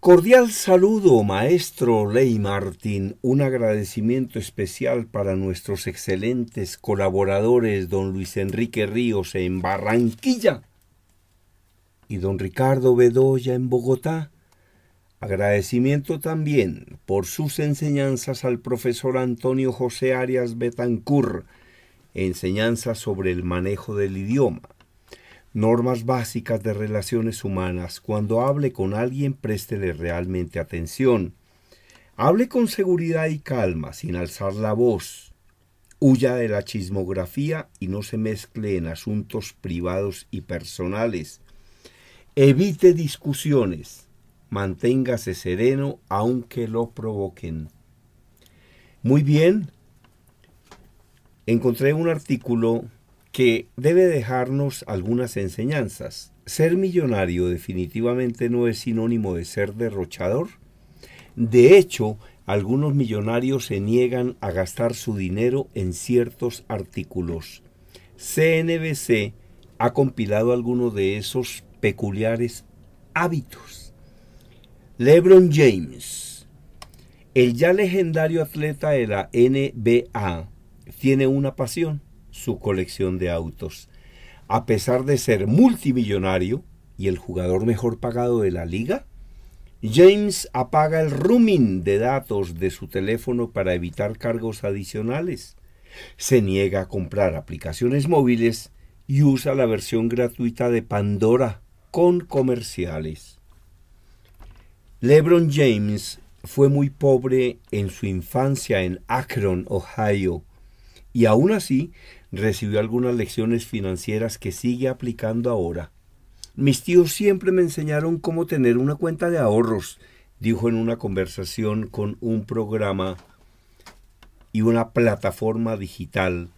Cordial saludo, maestro Ley Martín. Un agradecimiento especial para nuestros excelentes colaboradores, don Luis Enrique Ríos en Barranquilla y don Ricardo Bedoya en Bogotá. Agradecimiento también por sus enseñanzas al profesor Antonio José Arias Betancur, enseñanzas sobre el manejo del idioma Normas básicas de relaciones humanas. Cuando hable con alguien, préstele realmente atención. Hable con seguridad y calma, sin alzar la voz. Huya de la chismografía y no se mezcle en asuntos privados y personales. Evite discusiones. Manténgase sereno aunque lo provoquen. Muy bien. Encontré un artículo que debe dejarnos algunas enseñanzas. Ser millonario definitivamente no es sinónimo de ser derrochador. De hecho, algunos millonarios se niegan a gastar su dinero en ciertos artículos. CNBC ha compilado algunos de esos peculiares hábitos. LeBron James, el ya legendario atleta de la NBA, tiene una pasión su colección de autos. A pesar de ser multimillonario y el jugador mejor pagado de la liga, James apaga el rooming de datos de su teléfono para evitar cargos adicionales. Se niega a comprar aplicaciones móviles y usa la versión gratuita de Pandora con comerciales. LeBron James fue muy pobre en su infancia en Akron, Ohio, y aún así recibió algunas lecciones financieras que sigue aplicando ahora. Mis tíos siempre me enseñaron cómo tener una cuenta de ahorros, dijo en una conversación con un programa y una plataforma digital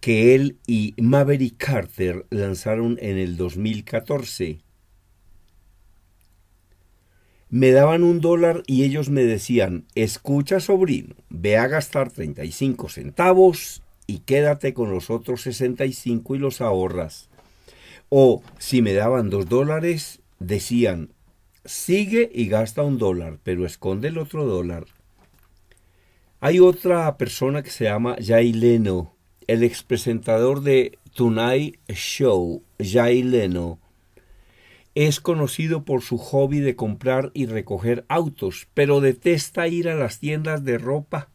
que él y Maverick Carter lanzaron en el 2014. Me daban un dólar y ellos me decían, escucha sobrino, ve a gastar 35 centavos y quédate con los otros 65 y los ahorras. O si me daban dos dólares, decían, sigue y gasta un dólar, pero esconde el otro dólar. Hay otra persona que se llama Jay Leno, el expresentador de Tonight Show, Jay Leno. Es conocido por su hobby de comprar y recoger autos, pero detesta ir a las tiendas de ropa.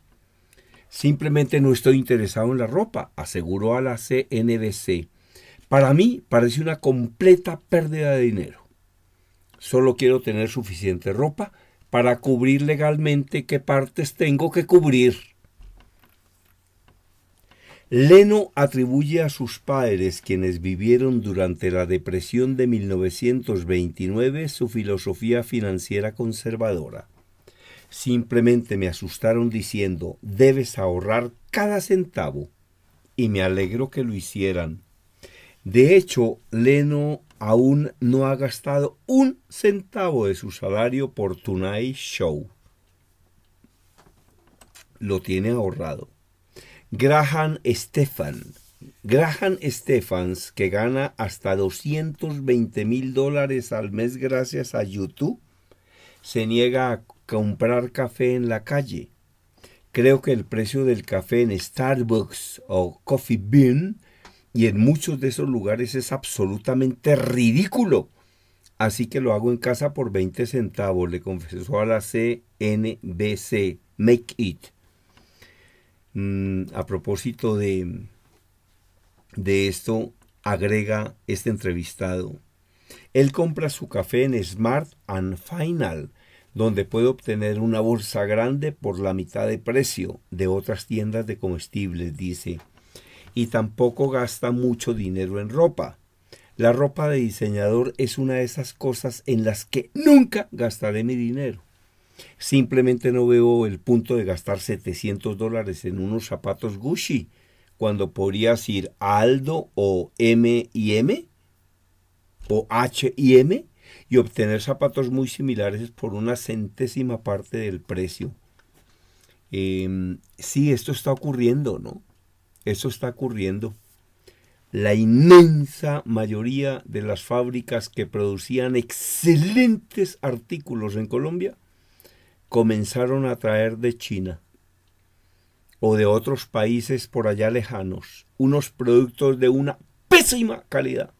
Simplemente no estoy interesado en la ropa, aseguró a la CNBC. Para mí parece una completa pérdida de dinero. Solo quiero tener suficiente ropa para cubrir legalmente qué partes tengo que cubrir. Leno atribuye a sus padres, quienes vivieron durante la depresión de 1929, su filosofía financiera conservadora. Simplemente me asustaron diciendo, debes ahorrar cada centavo. Y me alegro que lo hicieran. De hecho, Leno aún no ha gastado un centavo de su salario por Tonight Show. Lo tiene ahorrado. Graham Stefan. Graham Stephens, que gana hasta 220 mil dólares al mes gracias a YouTube, se niega a comprar café en la calle. Creo que el precio del café en Starbucks o Coffee Bean y en muchos de esos lugares es absolutamente ridículo. Así que lo hago en casa por 20 centavos, le confesó a la CNBC. Make it. Mm, a propósito de, de esto, agrega este entrevistado. Él compra su café en Smart and Final, donde puede obtener una bolsa grande por la mitad de precio de otras tiendas de comestibles, dice. Y tampoco gasta mucho dinero en ropa. La ropa de diseñador es una de esas cosas en las que nunca gastaré mi dinero. Simplemente no veo el punto de gastar 700 dólares en unos zapatos Gucci cuando podrías ir a Aldo o M&M &M, o H&M y obtener zapatos muy similares por una centésima parte del precio. Em, sí, esto está ocurriendo, ¿no? eso está ocurriendo. La inmensa mayoría de las fábricas que producían excelentes artículos en Colombia comenzaron a traer de China o de otros países por allá lejanos unos productos de una pésima calidad.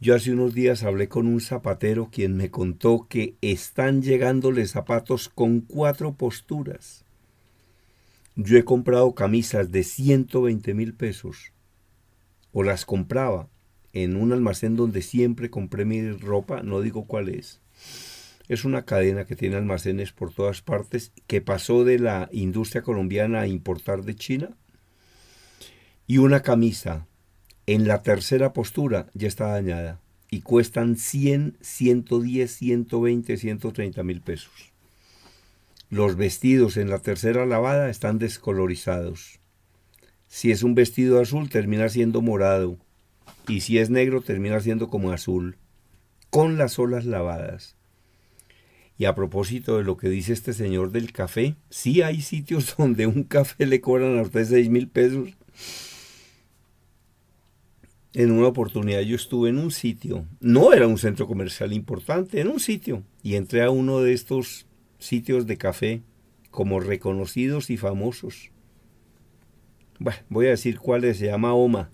Yo hace unos días hablé con un zapatero quien me contó que están llegándole zapatos con cuatro posturas. Yo he comprado camisas de 120 mil pesos o las compraba en un almacén donde siempre compré mi ropa, no digo cuál es es una cadena que tiene almacenes por todas partes, que pasó de la industria colombiana a importar de China. Y una camisa en la tercera postura ya está dañada y cuestan 100, 110, 120, 130 mil pesos. Los vestidos en la tercera lavada están descolorizados. Si es un vestido azul termina siendo morado y si es negro termina siendo como azul, con las olas lavadas. Y a propósito de lo que dice este señor del café, sí hay sitios donde un café le cobran a usted seis mil pesos. En una oportunidad yo estuve en un sitio, no era un centro comercial importante, en un sitio, y entré a uno de estos sitios de café como reconocidos y famosos. Bueno, voy a decir cuál se llama OMA.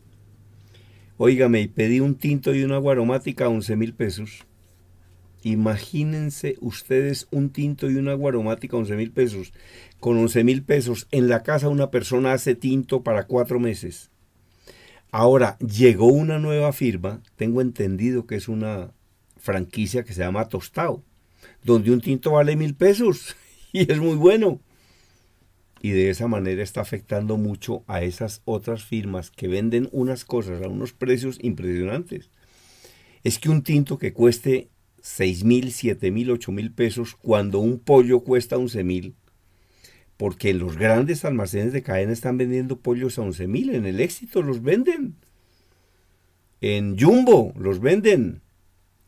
Óigame, y pedí un tinto y una aromática a 11 mil pesos. Imagínense ustedes un tinto y una agua aromática, 11 mil pesos. Con 11 mil pesos en la casa una persona hace tinto para cuatro meses. Ahora, llegó una nueva firma, tengo entendido que es una franquicia que se llama Tostado, donde un tinto vale mil pesos y es muy bueno. Y de esa manera está afectando mucho a esas otras firmas que venden unas cosas a unos precios impresionantes. Es que un tinto que cueste 6 mil, 7 mil, 8 mil pesos cuando un pollo cuesta 11 mil. Porque los grandes almacenes de cadena están vendiendo pollos a 11 mil. En el éxito los venden. En Jumbo los venden.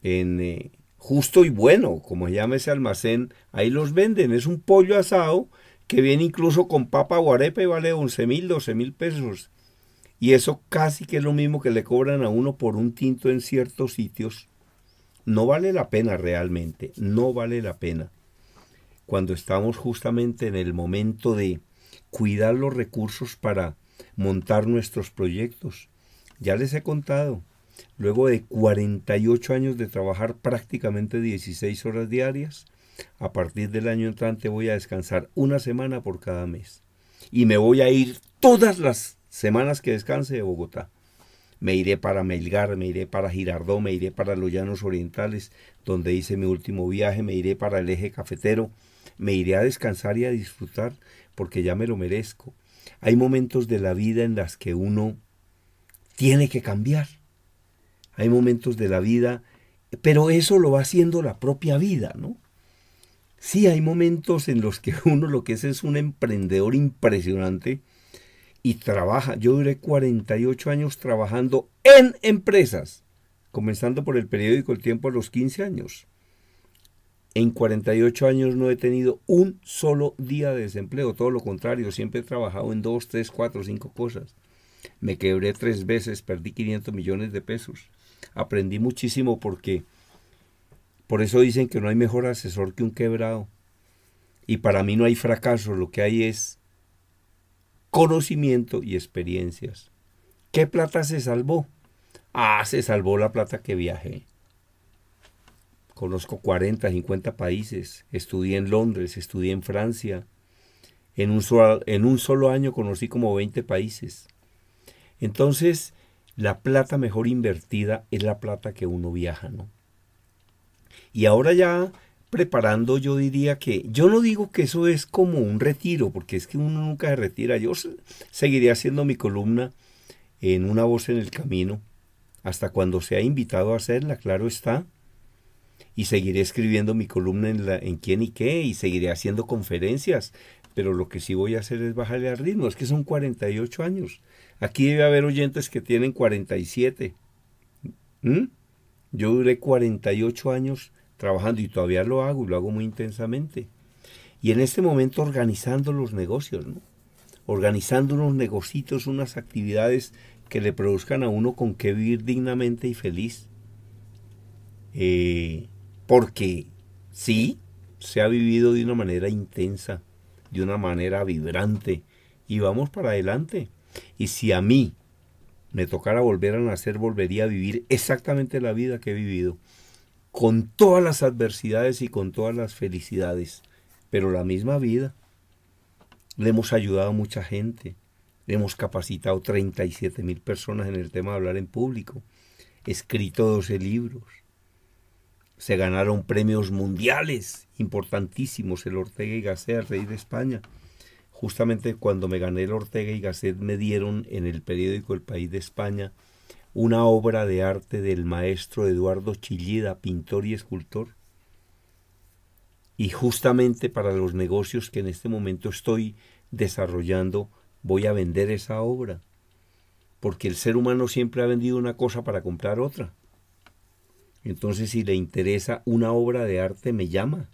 En eh, Justo y Bueno, como se llama ese almacén, ahí los venden. Es un pollo asado que viene incluso con papa o y vale 11 mil, 12 mil pesos. Y eso casi que es lo mismo que le cobran a uno por un tinto en ciertos sitios no vale la pena realmente, no vale la pena. Cuando estamos justamente en el momento de cuidar los recursos para montar nuestros proyectos. Ya les he contado, luego de 48 años de trabajar prácticamente 16 horas diarias, a partir del año entrante voy a descansar una semana por cada mes. Y me voy a ir todas las semanas que descanse de Bogotá me iré para Melgar, me iré para Girardó, me iré para los Llanos Orientales, donde hice mi último viaje, me iré para el eje cafetero, me iré a descansar y a disfrutar, porque ya me lo merezco. Hay momentos de la vida en las que uno tiene que cambiar. Hay momentos de la vida, pero eso lo va haciendo la propia vida, ¿no? Sí, hay momentos en los que uno lo que es es un emprendedor impresionante, y trabaja. Yo duré 48 años trabajando en empresas, comenzando por el periódico El Tiempo a los 15 años. En 48 años no he tenido un solo día de desempleo, todo lo contrario, siempre he trabajado en dos, tres, cuatro, cinco cosas. Me quebré tres veces, perdí 500 millones de pesos. Aprendí muchísimo porque, por eso dicen que no hay mejor asesor que un quebrado. Y para mí no hay fracaso, lo que hay es conocimiento y experiencias. ¿Qué plata se salvó? Ah, se salvó la plata que viajé. Conozco 40, 50 países. Estudié en Londres, estudié en Francia. En un, solo, en un solo año conocí como 20 países. Entonces, la plata mejor invertida es la plata que uno viaja, ¿no? Y ahora ya preparando, yo diría que, yo no digo que eso es como un retiro, porque es que uno nunca se retira. Yo seguiré haciendo mi columna en una voz en el camino, hasta cuando sea invitado a hacerla, claro está. Y seguiré escribiendo mi columna en, la, en quién y qué, y seguiré haciendo conferencias. Pero lo que sí voy a hacer es bajarle al ritmo. Es que son 48 años. Aquí debe haber oyentes que tienen 47. ¿Mm? Yo duré 48 años trabajando y todavía lo hago y lo hago muy intensamente. Y en este momento organizando los negocios, ¿no? organizando unos negocios, unas actividades que le produzcan a uno con qué vivir dignamente y feliz. Eh, porque sí, se ha vivido de una manera intensa, de una manera vibrante, y vamos para adelante. Y si a mí me tocara volver a nacer, volvería a vivir exactamente la vida que he vivido con todas las adversidades y con todas las felicidades, pero la misma vida. Le hemos ayudado a mucha gente, le hemos capacitado 37 mil personas en el tema de hablar en público, escrito 12 libros, se ganaron premios mundiales importantísimos, el Ortega y Gasset, rey de España. Justamente cuando me gané el Ortega y Gasset me dieron en el periódico El País de España una obra de arte del maestro Eduardo Chillida, pintor y escultor. Y justamente para los negocios que en este momento estoy desarrollando, voy a vender esa obra. Porque el ser humano siempre ha vendido una cosa para comprar otra. Entonces, si le interesa una obra de arte, me llama.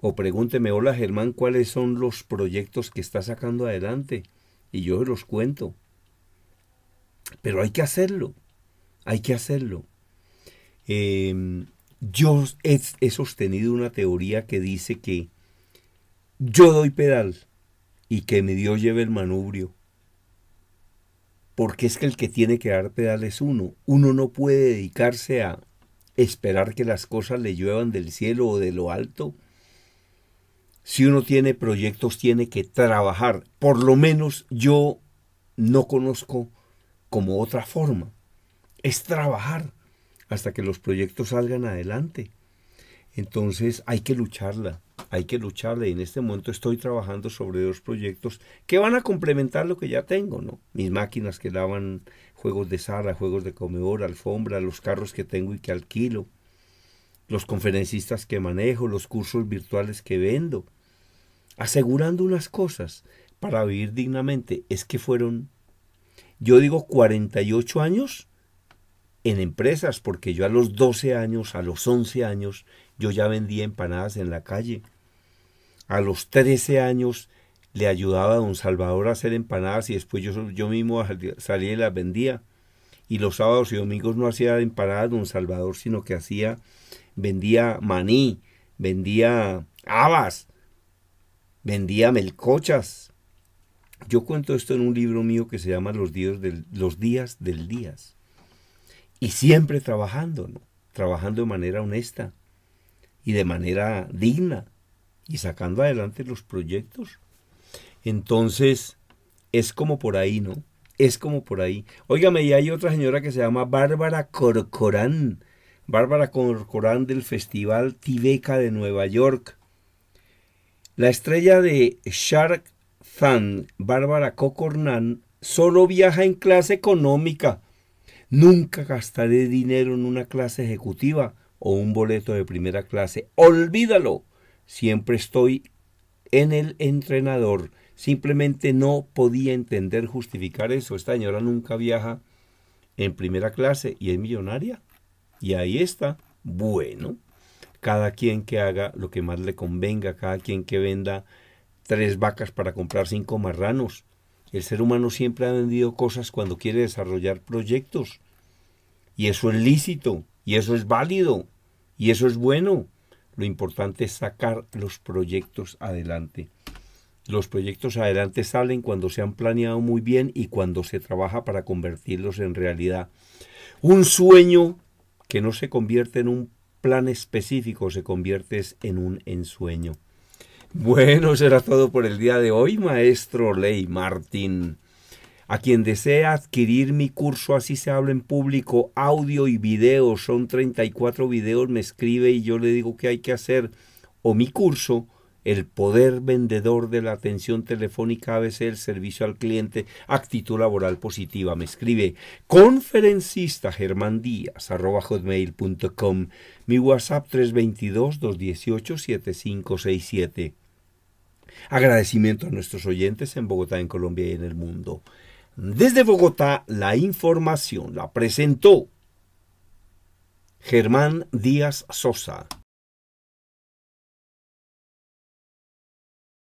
O pregúnteme, hola Germán, ¿cuáles son los proyectos que está sacando adelante? Y yo los cuento. Pero hay que hacerlo, hay que hacerlo. Em, yo he, he, sostenido una teoría que dice que yo doy pedal y que mi Dios lleve el manubrio. Porque es que el que tiene que dar pedal es uno. Uno no puede dedicarse a esperar que las cosas le lluevan del cielo o de lo alto. Si uno tiene proyectos, tiene que trabajar. Por lo menos yo no conozco como otra forma. Es trabajar hasta que los proyectos salgan adelante. Entonces hay que lucharla, hay que lucharla y en este momento estoy trabajando sobre dos proyectos que van a complementar lo que ya tengo, ¿no? Mis máquinas que daban juegos de sala, juegos de comedor, alfombra, los carros que tengo y que alquilo, los conferencistas que manejo, los cursos virtuales que vendo, asegurando unas cosas para vivir dignamente, es que fueron yo digo 48 años en empresas, porque yo a los 12 años, a los 11 años, yo ya vendía empanadas en la calle. A los 13 años le ayudaba a don Salvador a hacer empanadas y después yo, mismo salía y las vendía. Y los sábados y domingos no hacía empanadas don Salvador, sino que hacía, vendía maní, vendía habas, vendía melcochas, yo cuento esto en un libro mío que se llama Los días del, los días Y siempre trabajando, ¿no? trabajando de manera honesta y de manera digna y sacando adelante los proyectos. Entonces, es como por ahí, ¿no? Es como por ahí. Óigame, y hay otra señora que se llama Bárbara Corcoran, Bárbara Corcorán del Festival Tibeca de Nueva York. La estrella de Shark Bárbara Cocornán solo viaja en clase económica. Nunca gastaré dinero en una clase ejecutiva o un boleto de primera clase. Olvídalo. Siempre estoy en el entrenador. Simplemente no podía entender justificar eso. Esta señora nunca viaja en primera clase y es millonaria. Y ahí está. Bueno, cada quien que haga lo que más le convenga, cada quien que venda tres vacas para comprar cinco marranos. El ser humano siempre ha vendido cosas cuando quiere desarrollar proyectos. Y eso es lícito, y eso es válido, y eso es bueno. Lo importante es sacar los proyectos adelante. Los proyectos adelante salen cuando se han planeado muy bien y cuando se trabaja para convertirlos en realidad. Un sueño que no se convierte en un plan específico, se convierte en un ensueño. Bueno, será todo por el día de hoy, maestro Ley Martín. A quien desea adquirir mi curso Así se habla en público, audio y video, son 34 videos, me escribe y yo le digo qué hay que hacer. O mi curso, El poder vendedor de la atención telefónica ABC, el servicio al cliente, actitud laboral positiva, me escribe conferencista germán díaz arroba hotmail.com, mi WhatsApp 322 218 7567. Agradecimiento a nuestros oyentes en Bogotá, en Colombia y en el mundo. Desde Bogotá, la información la presentó Germán Díaz Sosa.